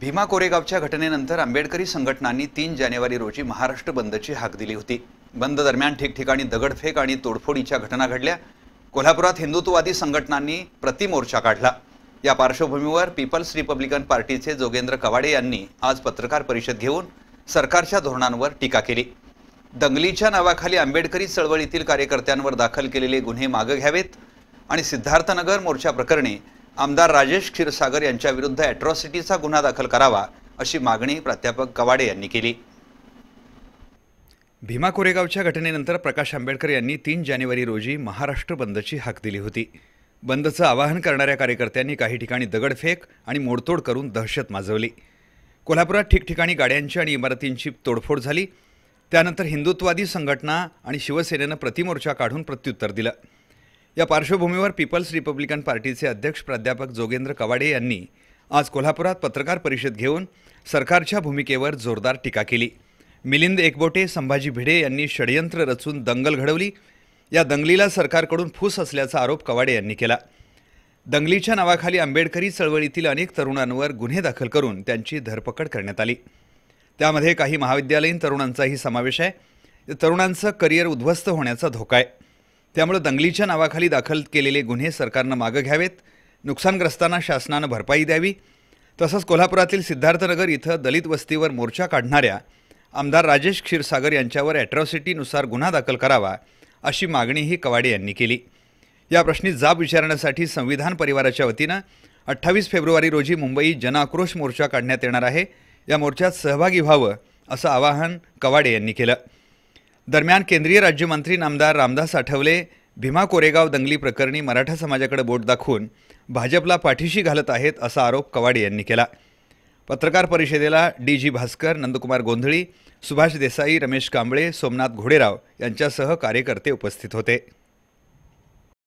भीमा कोरेगावच्या घटनेनंतर आंबेडकरी संघटनांनी तीन जानेवारी रोजी महाराष्ट्र बंदची हाक दिली होती बंद दरम्यान ठिकठिकाणी दगडफेक आणि तोडफोडीच्या घटना घडल्या कोल्हापुरात हिंदुत्ववादी संघटनांनी प्रतिमोर्चा काढला या पार्श्वभूमीवर पीपल्स रिपब्लिकन पार्टीचे जोगेंद्र कवाडे यांनी आज पत्रकार परिषद घेऊन सरकारच्या धोरणांवर टीका केली दंगलीच्या नावाखाली आंबेडकरी चळवळीतील कार्यकर्त्यांवर दाखल केलेले गुन्हे मागं घ्यावेत आणि सिद्धार्थनगर मोर्चा प्रकरणी आमदार राजेश क्षीरसागर यांच्याविरुद्ध अॅट्रॉसिटीचा गुन्हा दाखल करावा अशी मागणी प्राध्यापक कवाडे यांनी केली भीमा कोरेगावच्या घटनेनंतर प्रकाश आंबेडकर यांनी तीन जानेवारी रोजी महाराष्ट्र बंदची हाक दिली होती बंदचं आवाहन करणाऱ्या कार्यकर्त्यांनी काही ठिकाणी दगडफेक आणि मोडतोड करून दहशत माजवली कोल्हापुरात ठिकठिकाणी गाड्यांची आणि इमारतींची तोडफोड झाली त्यानंतर हिंदुत्ववादी संघटना आणि शिवसेनेनं प्रतिमोर्चा काढून प्रत्युत्तर दिलं या पार्श्वभूमीवर पीपल्स रिपब्लिकन पार्टीचे अध्यक्ष प्राध्यापक जोगेंद्र कवाडे यांनी आज कोल्हापुरात पत्रकार परिषद घेऊन सरकारच्या भूमिकेवर जोरदार टीका केली मिलिंद एकबोटे संभाजी भिडे यांनी षडयंत्र रचून दंगल घडवली या दंगलीला सरकारकडून फूस असल्याचा आरोप कवाडे यांनी केला दंगलीच्या नावाखाली आंबेडकरी चळवळीतील अनेक तरुणांवर गुन्हे दाखल करून त्यांची धरपकड करण्यात आली त्यामध्ये काही महाविद्यालयीन तरुणांचाही समावेश आहे तरुणांचं करिअर उद्ध्वस्त होण्याचा धोका आहे त्यामुळे दंगलीच्या नावाखाली दाखल केलेले गुन्हे सरकारनं मागं घ्यावेत नुकसानग्रस्तांना शासनानं भरपाई द्यावी तसंच कोल्हापुरातील सिद्धार्थनगर इथं दलित वस्तीवर मोर्चा काढणाऱ्या आमदार राजेश क्षीरसागर यांच्यावर ॲट्रॉसिटीनुसार गुन्हा दाखल करावा अशी मागणीही कवाडे यांनी केली या प्रश्नी जाब विचारण्यासाठी संविधान परिवाराच्या वतीनं अठ्ठावीस फेब्रुवारी रोजी मुंबई जनआक्रोश मोर्चा काढण्यात येणार आहे या मोर्चात सहभागी व्हावं असं आवाहन कवाडे यांनी केलं दरम्यान केंद्रीय राज्यमंत्री नामदार रामदास आठवले भीमा कोरेगाव दंगली प्रकरणी मराठा समाजाकडे बोट दाखवून भाजपला पाठीशी घालत आहेत असा आरोप कवाडे यांनी केला पत्रकार परिषदेला डी जी भास्कर नंदकुमार गोंधळी सुभाष देसाई रमेश कांबळे सोमनाथ घोडेराव यांच्यासह कार्यकर्ते उपस्थित होते